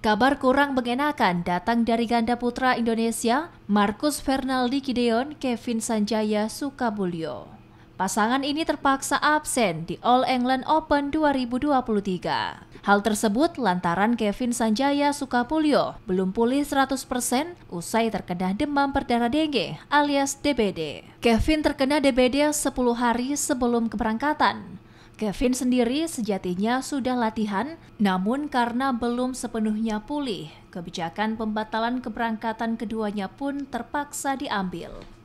Kabar kurang mengenakan datang dari ganda putra Indonesia, Markus Fernaldi Gideon, Kevin Sanjaya Sukabulyo. Pasangan ini terpaksa absen di All England Open 2023. Hal tersebut lantaran Kevin Sanjaya Sukapulyo belum pulih 100% usai terkena demam berdarah dengue alias DBD. Kevin terkena DBD 10 hari sebelum keberangkatan Kevin sendiri sejatinya sudah latihan, namun karena belum sepenuhnya pulih, kebijakan pembatalan keberangkatan keduanya pun terpaksa diambil.